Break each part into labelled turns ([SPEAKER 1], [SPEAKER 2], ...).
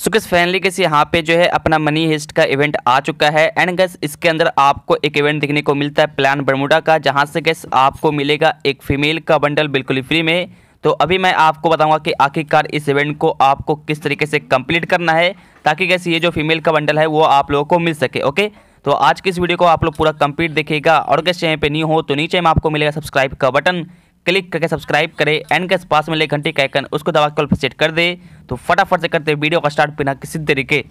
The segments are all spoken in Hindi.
[SPEAKER 1] सो किस फाइनली गैस यहाँ पे जो है अपना मनी हिस्ट का इवेंट आ चुका है एंड गैस इसके अंदर आपको एक इवेंट देखने को मिलता है प्लान बरमुडा का जहाँ से गैस आपको मिलेगा एक फीमेल का बंडल बिल्कुल ही फ्री में तो अभी मैं आपको बताऊंगा कि आखिरकार इस इवेंट को आपको किस तरीके से कंप्लीट करना है ताकि गैस ये जो फीमेल का बंडल है वो आप लोगों को मिल सके ओके तो आज की इस वीडियो को आप लोग पूरा कंप्लीट देखिएगा और गैस चैनल पे नहीं हो तो नीचे में आपको मिलेगा सब्सक्राइब का बटन क्लिक करके सब्सक्राइब करें एंड के पास में ले घंटी का आइकन उसको दबा कॉल पर सेट कर दे तो फटाफट से करते वीडियो का स्टार्ट बिना किसी तरीके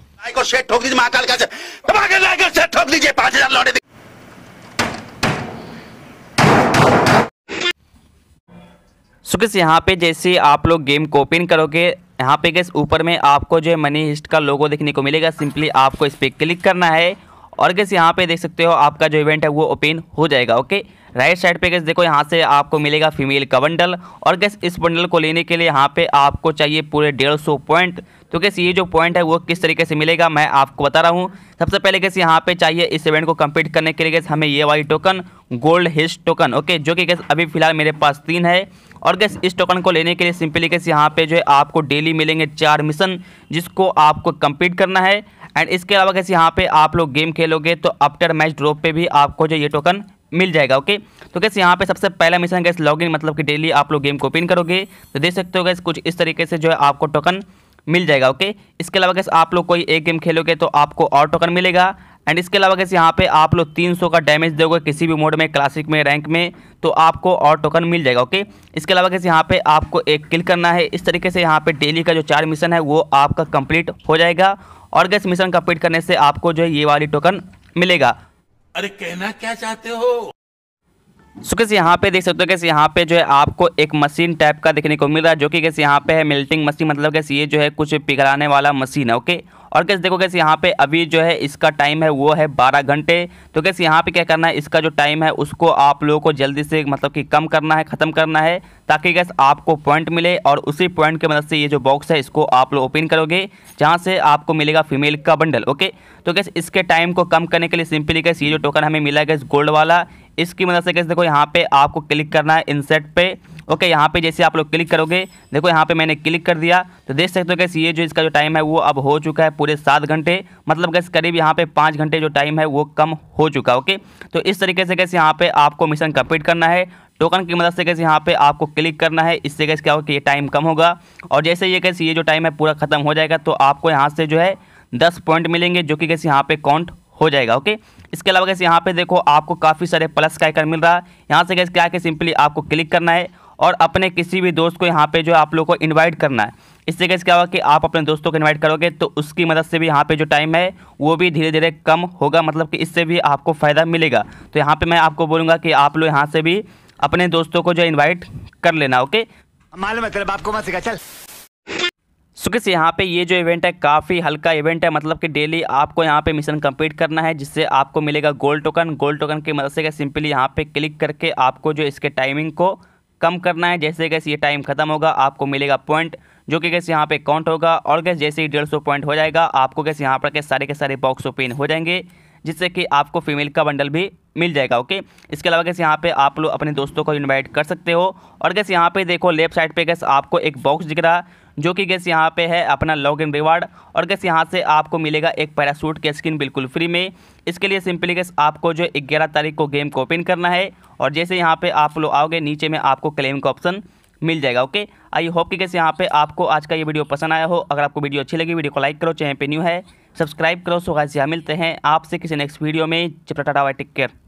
[SPEAKER 1] सुकेश यहाँ पे जैसे आप लोग गेम को ओपन करोगे यहाँ पे गैस ऊपर में आपको जो है मनी हिस्ट का लोगो देखने को मिलेगा सिंपली आपको इस पर क्लिक करना है और गैस यहाँ पे देख सकते हो आपका जो इवेंट है वो ओपन हो जाएगा ओके राइट साइड पे गैस देखो यहाँ से आपको मिलेगा फीमेल का बंडल और गैस इस बंडल को लेने के लिए यहाँ पे आपको चाहिए पूरे डेढ़ सौ पॉइंट तो गैस ये जो पॉइंट है वो किस तरीके से मिलेगा मैं आपको बता रहा हूँ सबसे पहले कैसे यहाँ पे चाहिए इस इवेंट को कम्प्लीट करने के लिए कैसे हमें ये Y token gold heist token okay जो कि गैस अभी फिलहाल मेरे पास तीन है और गैस इस टोकन को लेने के लिए सिंपली कैसे यहाँ पे जो है आपको डेली मिलेंगे चार मिशन जिसको आपको कम्प्लीट करना है एंड इसके अलावा कैसे यहाँ पे आप लोग गेम खेलोगे तो आफ्टर मैच ड्रॉप पे भी आपको जो ये टोकन मिल जाएगा ओके तो कैसे यहाँ पे सबसे पहला मिशन कैसे लॉगिन मतलब कि डेली आप लोग गेम को ओपिन करोगे तो देख सकते हो कैसे कुछ इस तरीके से जो है आपको टोकन मिल जाएगा ओके इसके अलावा कैसे आप लोग कोई एक गेम खेलोगे तो आपको और टोकन मिलेगा एंड इसके अलावा कैसे यहाँ पे आप लोग 300 का डैमेज दोगे किसी भी मोड में क्लासिक में रैंक में तो आपको और टोकन मिल जाएगा ओके इसके अलावा कैसे यहाँ पे आपको एक किल करना है इस तरीके से यहाँ पे डेली का जो चार मिशन है वो आपका कंप्लीट हो जाएगा और गैस मिशन कंप्लीट करने से आपको जो है ये वाली टोकन मिलेगा अरे कहना क्या चाहते हो सो कैसे यहाँ पे देख सकते हो कैसे यहाँ पे जो है आपको एक मशीन टाइप का देखने को मिल रहा है जो कि कैसे यहाँ पे है मेल्टिंग मशीन मतलब कैसे ये जो है कुछ पिघलाने वाला मशीन है ओके और कैसे देखो कैसे यहाँ पे अभी जो है इसका टाइम है वो है बारह घंटे तो कैसे यहाँ पे क्या करना है इसका जो टाइम है उसको आप लोगों को जल्दी से मतलब कि कम करना है ख़त्म करना है ताकि कैसे आपको पॉइंट मिले और उसी पॉइंट की मदद से ये जो बॉक्स है इसको आप लोग ओपन करोगे जहाँ से आपको मिलेगा फीमेल का बंडल ओके तो कैसे इसके टाइम को कम करने के लिए सिंपली गैस ये जो टोकन हमें मिला गैस गोल्ड वाला इसकी मदद से कैसे देखो यहाँ पर आपको क्लिक करना है इनसेट पर ओके यहाँ पे जैसे आप लोग क्लिक करोगे देखो यहाँ पे मैंने क्लिक कर दिया तो देख सकते हो कैसे ये जो इसका जो टाइम है वो अब हो चुका है पूरे सात घंटे मतलब कैसे करीब यहाँ पे पाँच घंटे जो टाइम है वो कम हो चुका ओके तो इस तरीके से कैसे यहाँ पे आपको मिशन कंप्लीट करना है टोकन की मदद से कैसे यहाँ पे आपको क्लिक करना है इससे कैसे क्या होगा कि ये टाइम कम होगा और जैसे ये कैसे ये जो टाइम है पूरा ख़त्म हो जाएगा तो आपको यहाँ से जो है दस पॉइंट मिलेंगे जो कि कैसे यहाँ पे काउंट हो जाएगा ओके इसके अलावा कैसे यहाँ पे देखो आपको काफ़ी सारे प्लस का आइकन मिल रहा है यहाँ से कैसे क्या है कि सिंपली आपको क्लिक करना है और अपने किसी भी दोस्त को यहाँ पे जो है आप लोग को इन्वाइट करना है इससे कैसे क्या होगा कि आप अपने दोस्तों को इन्वाइट करोगे तो उसकी मदद से भी यहाँ पे जो टाइम है वो भी धीरे धीरे कम होगा मतलब कि इससे भी आपको फ़ायदा मिलेगा तो यहाँ पर मैं आपको बोलूँगा कि आप लोग यहाँ से भी अपने दोस्तों को जो इन्वाइट कर लेना ओके मालूम है आपको मत सिखा चल सो किस यहाँ पे ये जो इवेंट है काफ़ी हल्का इवेंट है मतलब कि डेली आपको यहाँ पे मिशन कंप्लीट करना है जिससे आपको मिलेगा गोल्ड टोकन गोल्ड टोकन की मदद से सिंपली यहाँ पे क्लिक करके आपको जो इसके टाइमिंग को कम करना है जैसे कैसे ये टाइम खत्म होगा आपको मिलेगा पॉइंट जो कि कैसे यहाँ पे काउंट होगा और कैसे जैसे ही डेढ़ सौ पॉइंट हो जाएगा आपको कैसे यहाँ पर कैसे सारे के सारे बॉक्स ओपन हो जाएंगे जिससे कि आपको फीमेल का बंडल भी मिल जाएगा ओके इसके अलावा कैसे यहाँ पे आप लोग अपने दोस्तों को इनवाइट कर सकते हो और कैसे यहाँ पे देखो लेफ्ट साइड पे कैसे आपको एक बॉक्स दिख रहा है जो कि गैस यहाँ पे है अपना लॉग इन रिवार्ड और गैस यहाँ से आपको मिलेगा एक पैरासूट के स्किन बिल्कुल फ्री में इसके लिए सिंपली गैस आपको जो ग्यारह तारीख को गेम को ओपन करना है और जैसे यहाँ पर आप लोग आओगे नीचे में आपको क्लेम का ऑप्शन मिल जाएगा ओके आई होप कि गैस यहाँ पे आपको आज का ये वीडियो पसंद आया हो अगर आपको वीडियो अच्छी लगी वीडियो को लाइक करो चैनल पे न्यू है सब्सक्राइब करो सो गैस यहाँ मिलते हैं आपसे किसी नेक्स्ट वीडियो में चिपटा टाटा टेक केयर